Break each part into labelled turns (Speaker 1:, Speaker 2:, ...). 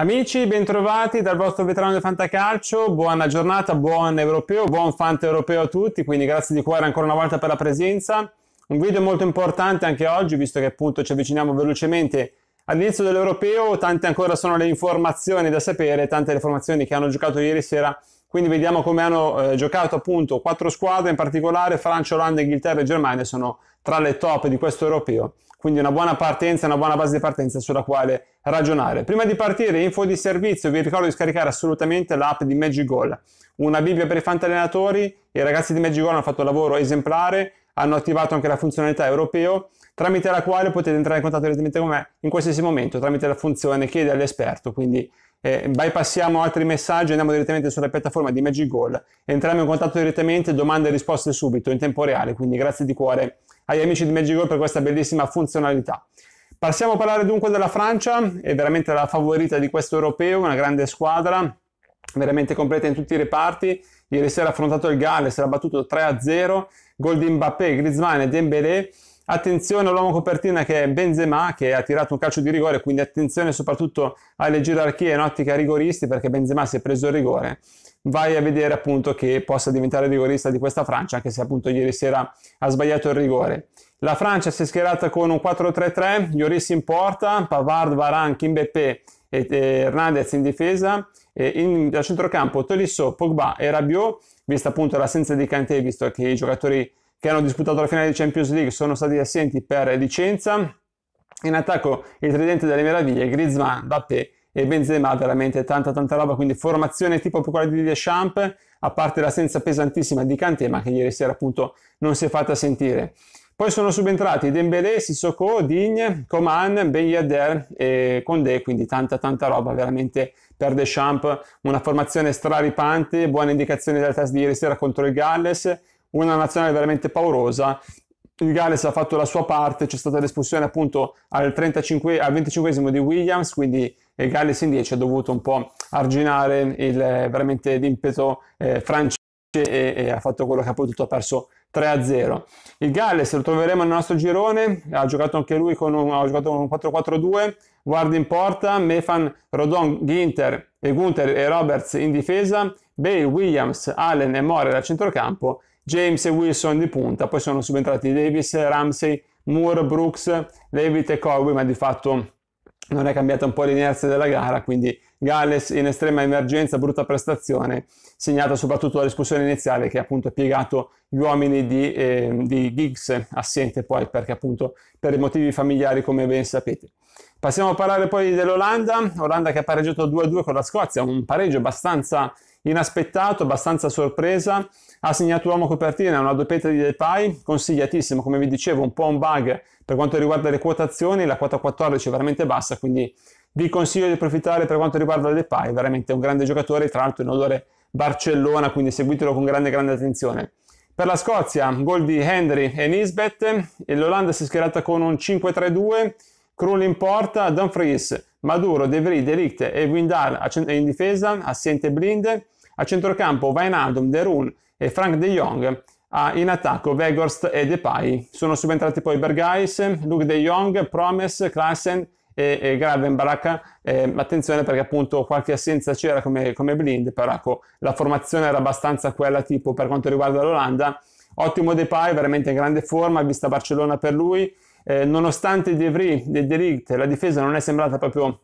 Speaker 1: Amici, bentrovati dal vostro veterano del Fantacalcio, buona giornata, buon europeo, buon Fanta europeo a tutti, quindi grazie di cuore ancora una volta per la presenza. Un video molto importante anche oggi, visto che appunto ci avviciniamo velocemente all'inizio dell'europeo, tante ancora sono le informazioni da sapere, tante le informazioni che hanno giocato ieri sera, quindi vediamo come hanno eh, giocato appunto quattro squadre, in particolare Francia, Olanda, Inghilterra e Germania sono tra le top di questo europeo. Quindi una buona partenza, una buona base di partenza sulla quale ragionare. Prima di partire, info di servizio, vi ricordo di scaricare assolutamente l'app di Magic Goal, una Bibbia per i fantallenatori. I ragazzi di Magic Goal hanno fatto un lavoro esemplare hanno attivato anche la funzionalità europeo tramite la quale potete entrare in contatto direttamente con me in qualsiasi momento tramite la funzione chiedi all'esperto quindi eh, bypassiamo altri messaggi andiamo direttamente sulla piattaforma di Magic Goal entriamo in contatto direttamente domande e risposte subito in tempo reale quindi grazie di cuore agli amici di Magic Goal per questa bellissima funzionalità Passiamo a parlare dunque della Francia, è veramente la favorita di questo europeo, una grande squadra, veramente completa in tutti i reparti Ieri sera ha affrontato il Galles, era battuto 3-0, gol di Mbappé, Griezmann e Dembélé. Attenzione all'uomo copertina che è Benzema, che ha tirato un calcio di rigore, quindi attenzione soprattutto alle gerarchie in ottica rigoristi, perché Benzema si è preso il rigore. Vai a vedere appunto che possa diventare rigorista di questa Francia, anche se appunto ieri sera ha sbagliato il rigore. La Francia si è schierata con un 4-3-3, Lloris in porta, Pavard, Varane, Kimbeppe e, Hernandez in difesa, e in, a centrocampo Tolisso, Pogba e Rabiot, vista appunto l'assenza di Kanté, visto che i giocatori che hanno disputato la finale di Champions League sono stati assenti per licenza. In attacco il tridente delle meraviglie, Griezmann, Mbappé e Benzema, veramente tanta tanta roba, quindi formazione tipo quella di Deschamps, a parte l'assenza pesantissima di Kanté, ma che ieri sera appunto non si è fatta sentire. Poi sono subentrati Dembélé, Sissoko, Digne, Coman, Ben Yedder e Condé, quindi tanta tanta roba veramente per Deschamps, una formazione straripante, buone indicazioni dal test di ieri sera contro il Galles, una nazionale veramente paurosa. Il Galles ha fatto la sua parte, c'è stata l'espulsione appunto al, 35, al 25 di Williams, quindi il Galles in 10 ha dovuto un po' arginare il, veramente l'impeto eh, francese e, e, ha fatto quello che ha potuto, ha perso 3-0. Il Galles lo troveremo nel nostro girone, ha giocato anche lui con un, un 4-4-2, Guardi in porta, Mefan, Rodon, Ginter e Gunther e Roberts in difesa, Bale, Williams, Allen e Morel a centrocampo, James e Wilson di punta, poi sono subentrati Davis, Ramsey, Moore, Brooks, Levitt e Corwin, ma di fatto non è cambiata un po' l'inerzia della gara, quindi Galles in estrema emergenza, brutta prestazione, segnata soprattutto dalla discussione iniziale che appunto ha piegato gli uomini di, eh, di Giggs, assente poi perché appunto per i motivi familiari come ben sapete. Passiamo a parlare poi dell'Olanda, Olanda che ha pareggiato 2-2 con la Scozia, un pareggio abbastanza inaspettato, abbastanza sorpresa, ha segnato l'uomo copertina, una doppietta di Depay, consigliatissimo, come vi dicevo, un po' un bug per quanto riguarda le quotazioni, la quota 14 è veramente bassa, quindi vi consiglio di approfittare per quanto riguarda Depay, veramente un grande giocatore, tra l'altro in odore Barcellona, quindi seguitelo con grande grande attenzione. Per la Scozia, gol di Henry e Nisbet, e l'Olanda si è schierata con un 5-3-2, Krull in porta, Dumfries, Maduro, De Vrij, Delict e Windar in difesa, assente Blinde, a centrocampo Wijnaldum, De Roon e Frank De Jong. Ah, in attacco Weghorst e Depay. Sono subentrati poi Bergais, Luke De Jong, Promes, Klassen e, e Gravenbach. Eh, attenzione perché appunto qualche assenza c'era come, come Blind, però ecco, la formazione era abbastanza quella tipo per quanto riguarda l'Olanda. Ottimo Depay, veramente in grande forma, vista Barcellona per lui. Eh, nonostante De Vries e De Ligt, la difesa non è sembrata proprio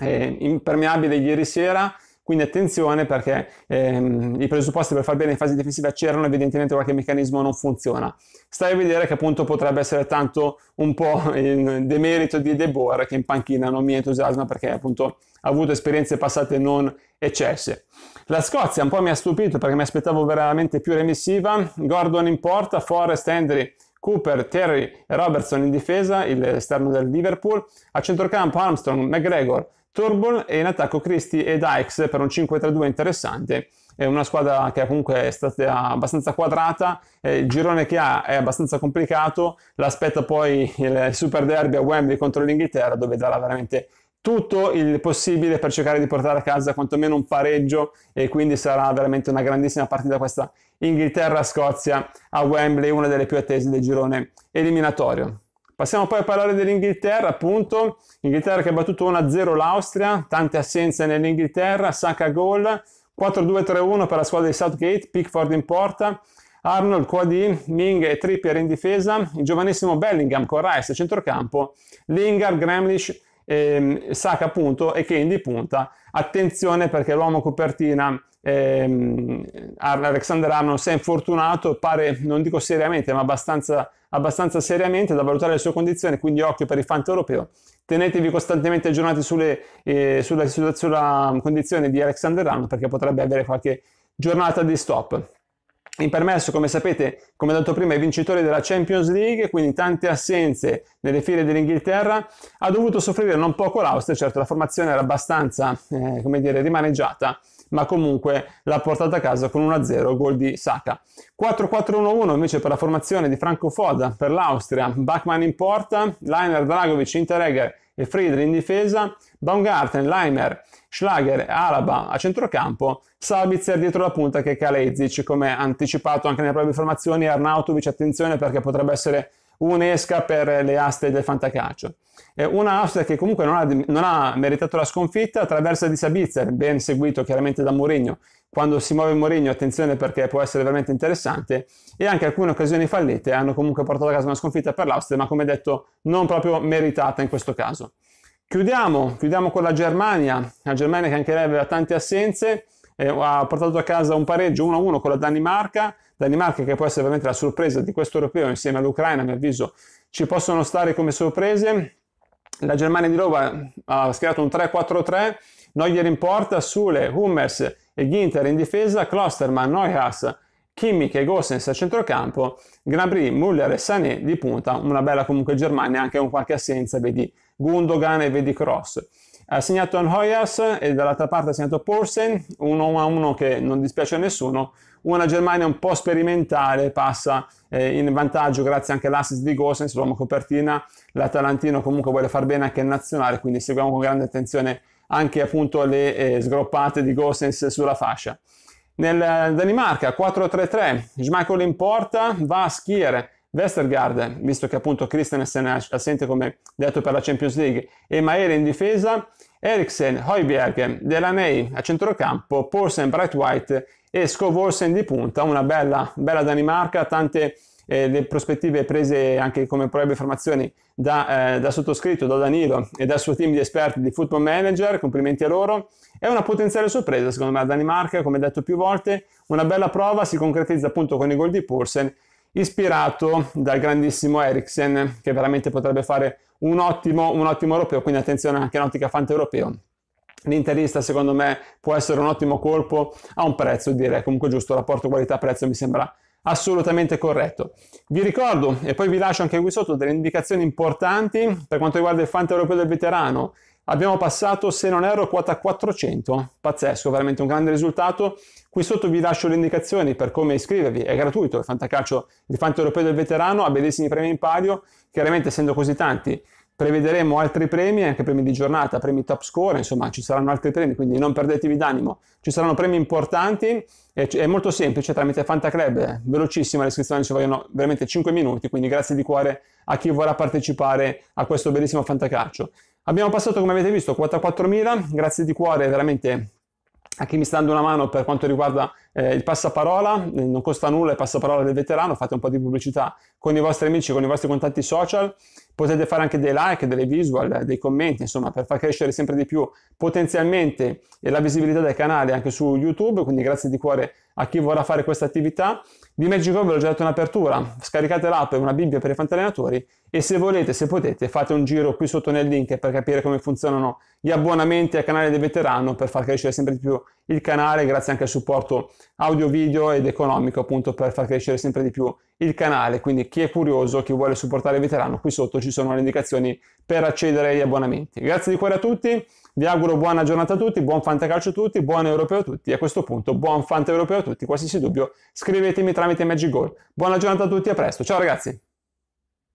Speaker 1: eh, impermeabile ieri sera. Quindi attenzione perché ehm, i presupposti per far bene in fase difensiva c'erano, evidentemente qualche meccanismo non funziona. Stai a vedere che appunto potrebbe essere tanto un po' il demerito di De Boer che in panchina non mi entusiasma perché appunto ha avuto esperienze passate non eccesse. La Scozia un po' mi ha stupito perché mi aspettavo veramente più remissiva. Gordon in porta, Forrest, Hendry, Cooper, Terry e Robertson in difesa, il esterno del Liverpool. A centrocampo Armstrong, McGregor, Turbon e in attacco Christie e Dykes per un 5-3-2 interessante. È una squadra che comunque è stata abbastanza quadrata, eh, il girone che ha è abbastanza complicato, l'aspetta poi il super derby a Wembley contro l'Inghilterra dove darà veramente tutto il possibile per cercare di portare a casa quantomeno un pareggio e quindi sarà veramente una grandissima partita questa Inghilterra-Scozia a Wembley, una delle più attese del girone eliminatorio. Passiamo poi a parlare dell'Inghilterra, appunto, Inghilterra che ha battuto 1-0 l'Austria, tante assenze nell'Inghilterra, sacca gol, 4-2-3-1 per la squadra di Southgate, Pickford in porta, Arnold, Quadi, Ming e Trippier in difesa, il giovanissimo Bellingham con Rice a centrocampo, Lingard, Gremlish, eh, Saka appunto e Kane di punta. Attenzione perché l'uomo copertina ehm, Alexander Arnold si è infortunato, pare, non dico seriamente, ma abbastanza, abbastanza seriamente da valutare le sue condizioni, quindi occhio per il fante europeo. Tenetevi costantemente aggiornati sulle, eh, sulla, sulla, sulla condizione di Alexander Arnold perché potrebbe avere qualche giornata di stop impermesso, come sapete, come detto prima, è vincitori della Champions League, quindi tante assenze nelle file dell'Inghilterra, ha dovuto soffrire non poco l'Austria, certo la formazione era abbastanza, eh, come dire, rimaneggiata, ma comunque l'ha portata a casa con 1-0 gol di Saka. 4-4-1-1 invece per la formazione di Franco Foda per l'Austria, Bachmann in porta, Leiner, Dragovic, Interegger e Friedrich in difesa, Baumgarten, Leimer, Schlager, Alaba a centrocampo, Sabitzer dietro la punta che è Kalezic, come anticipato anche nelle proprie informazioni, Arnautovic attenzione perché potrebbe essere un'esca per le aste del fantacaccio. Eh, una Austria che comunque non ha, non ha, meritato la sconfitta attraversa di Sabitzer, ben seguito chiaramente da Mourinho. Quando si muove Mourinho, attenzione perché può essere veramente interessante. E anche alcune occasioni fallite hanno comunque portato a casa una sconfitta per l'Austria, ma come detto non proprio meritata in questo caso. Chiudiamo, chiudiamo con la Germania, la Germania che anche lei aveva tante assenze, eh, ha portato a casa un pareggio 1-1 con la Danimarca, Danimarca che può essere veramente la sorpresa di questo europeo insieme all'Ucraina, a mio avviso ci possono stare come sorprese. La Germania di Roma ha schierato un 3-4-3, Neuer in porta, Sule, Hummers e Ginter in difesa, Klostermann, Neuhaus, Kimmich e Gossens a centrocampo, Gnabry, Müller e Sané di punta, una bella comunque Germania anche con qualche assenza, vedi Gundogan e vedi Cross. Ha segnato Anhoyas e dall'altra parte ha segnato Porsen, 1-1 che non dispiace a nessuno, una Germania un po' sperimentale passa eh, in vantaggio grazie anche all'assist di Gossens, l'uomo copertina, l'Atalantino comunque vuole far bene anche in nazionale, quindi seguiamo con grande attenzione anche appunto le eh, sgroppate di Gossens sulla fascia. Nel eh, Danimarca 4-3-3, Schmeichel in porta, va a schiere Westergaard, visto che appunto Christensen è assente come detto per la Champions League, e Maere in difesa, Eriksen, Hoiberg, Delaney a centrocampo, Paulsen, Bright White e Skovolsen di punta, una bella, bella Danimarca, tante le prospettive prese anche come proebe formazioni da, eh, da sottoscritto, da Danilo e dal suo team di esperti di Football Manager, complimenti a loro, è una potenziale sorpresa secondo me a Danimarca, come detto più volte, una bella prova si concretizza appunto con i gol di Poulsen ispirato dal grandissimo Eriksen, che veramente potrebbe fare un ottimo, un ottimo europeo, quindi attenzione anche in ottica europeo. L'interista secondo me può essere un ottimo colpo a un prezzo direi comunque giusto, rapporto qualità-prezzo mi sembra assolutamente corretto. Vi ricordo e poi vi lascio anche qui sotto delle indicazioni importanti per quanto riguarda il Fante Europeo del Veterano. Abbiamo passato, se non erro, quota 400, pazzesco, veramente un grande risultato. Qui sotto vi lascio le indicazioni per come iscrivervi, è gratuito il Fantacalcio, il Fante Europeo del Veterano, ha bellissimi premi in palio, chiaramente essendo così tanti prevederemo altri premi, anche premi di giornata, premi top score, insomma ci saranno altri premi, quindi non perdetevi d'animo, ci saranno premi importanti, e è molto semplice tramite Fantaclub, eh, velocissima l'iscrizione, ci vogliono veramente 5 minuti, quindi grazie di cuore a chi vorrà partecipare a questo bellissimo fantacalcio. Abbiamo passato, come avete visto, 44.000, grazie di cuore veramente a chi mi sta dando una mano per quanto riguarda eh, il passaparola eh, non costa nulla, il passaparola del veterano, fate un po' di pubblicità con i vostri amici, con i vostri contatti social, potete fare anche dei like, delle visual, dei commenti, insomma, per far crescere sempre di più potenzialmente eh, la visibilità del canale anche su YouTube, quindi grazie di cuore a chi vorrà fare questa attività. Di Magic Home ve l'ho già dato in apertura, scaricate l'app, è una bibbia per i fantallenatori e se volete, se potete, fate un giro qui sotto nel link per capire come funzionano gli abbonamenti al canale del veterano per far crescere sempre di più il canale grazie anche al supporto audio video ed economico appunto per far crescere sempre di più il canale quindi chi è curioso chi vuole supportare il veterano qui sotto ci sono le indicazioni per accedere agli abbonamenti grazie di cuore a tutti vi auguro buona giornata a tutti buon fantacalcio a tutti buon europeo a tutti a questo punto buon fante europeo a tutti qualsiasi dubbio scrivetemi tramite Magic Goal buona giornata a tutti a presto ciao ragazzi